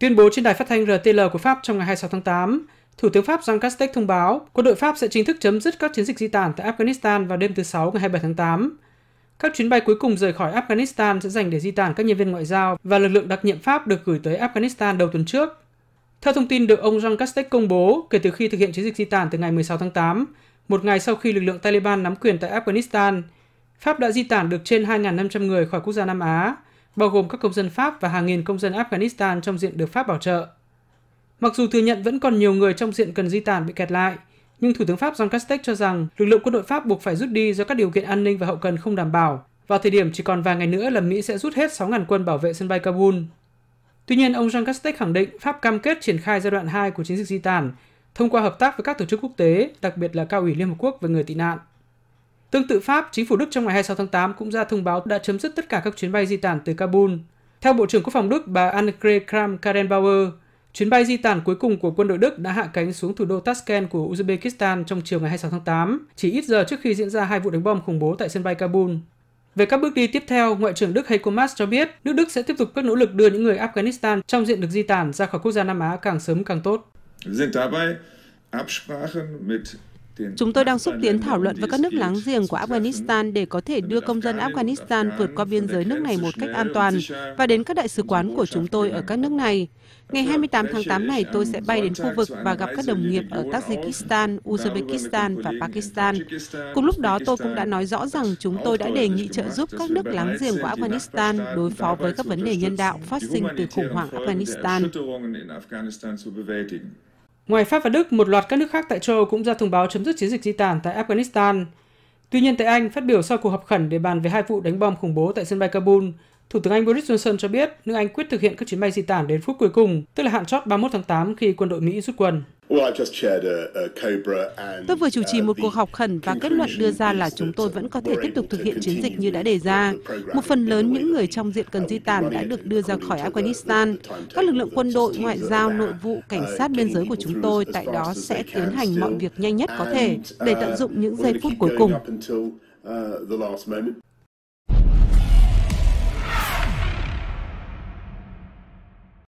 Tuyên bố trên đài phát thanh RTL của Pháp trong ngày 26 tháng 8, Thủ tướng Pháp Jean Castex thông báo quân đội Pháp sẽ chính thức chấm dứt các chiến dịch di tản tại Afghanistan vào đêm thứ Sáu ngày 27 tháng 8. Các chuyến bay cuối cùng rời khỏi Afghanistan sẽ dành để di tản các nhân viên ngoại giao và lực lượng đặc nhiệm Pháp được gửi tới Afghanistan đầu tuần trước. Theo thông tin được ông Jean Castex công bố kể từ khi thực hiện chiến dịch di tản từ ngày 16 tháng 8, một ngày sau khi lực lượng Taliban nắm quyền tại Afghanistan, Pháp đã di tản được trên 2.500 người khỏi quốc gia Nam Á, bao gồm các công dân Pháp và hàng nghìn công dân Afghanistan trong diện được Pháp bảo trợ. Mặc dù thừa nhận vẫn còn nhiều người trong diện cần di tản bị kẹt lại, nhưng Thủ tướng Pháp Jean Castex cho rằng lực lượng quân đội Pháp buộc phải rút đi do các điều kiện an ninh và hậu cần không đảm bảo. Vào thời điểm chỉ còn vài ngày nữa là Mỹ sẽ rút hết 6.000 quân bảo vệ sân bay Kabul. Tuy nhiên, ông Jean Castex khẳng định Pháp cam kết triển khai giai đoạn 2 của chiến dịch di tản thông qua hợp tác với các tổ chức quốc tế, đặc biệt là Cao ủy Liên Hợp Quốc về người tị nạn. Tương tự Pháp, chính phủ Đức trong ngày 26 tháng 8 cũng ra thông báo đã chấm dứt tất cả các chuyến bay di tản từ Kabul. Theo Bộ trưởng Quốc phòng Đức bà Annegret Kramp-Karrenbauer, chuyến bay di tản cuối cùng của quân đội Đức đã hạ cánh xuống thủ đô Tashkent của Uzbekistan trong chiều ngày 26 tháng 8, chỉ ít giờ trước khi diễn ra hai vụ đánh bom khủng bố tại sân bay Kabul. Về các bước đi tiếp theo, Ngoại trưởng Đức Heiko Maas cho biết nước Đức sẽ tiếp tục các nỗ lực đưa những người Afghanistan trong diện được di tản ra khỏi quốc gia Nam Á càng sớm càng tốt. Chúng tôi đang xúc tiến thảo luận với các nước láng giềng của Afghanistan để có thể đưa công dân Afghanistan vượt qua biên giới nước này một cách an toàn và đến các đại sứ quán của chúng tôi ở các nước này. Ngày 28 tháng 8 này, tôi sẽ bay đến khu vực và gặp các đồng nghiệp ở Tajikistan, Uzbekistan và Pakistan. Cùng lúc đó, tôi cũng đã nói rõ rằng chúng tôi đã đề nghị trợ giúp các nước láng giềng của Afghanistan đối phó với các vấn đề nhân đạo phát sinh từ khủng hoảng Afghanistan. Ngoài Pháp và Đức, một loạt các nước khác tại châu Âu cũng ra thông báo chấm dứt chiến dịch di tản tại Afghanistan. Tuy nhiên tại Anh, phát biểu sau cuộc họp khẩn để bàn về hai vụ đánh bom khủng bố tại sân bay Kabul, Thủ tướng Anh Boris Johnson cho biết nước Anh quyết thực hiện các chuyến bay di tản đến phút cuối cùng, tức là hạn chót 31 tháng 8 khi quân đội Mỹ rút quân. Tôi vừa chủ trì uh, một cuộc họp khẩn và kết luận đưa ra là chúng tôi vẫn có thể tiếp tục thực hiện chiến dịch như đã đề ra. Một phần lớn những người trong diện cần di tản đã được đưa ra khỏi Afghanistan. Các lực lượng quân đội, ngoại giao, nội vụ, cảnh uh, sát biên giới của chúng tôi tại đó sẽ tiến hành mọi việc nhanh nhất có thể để tận uh, dụng những giây phút cuối cùng.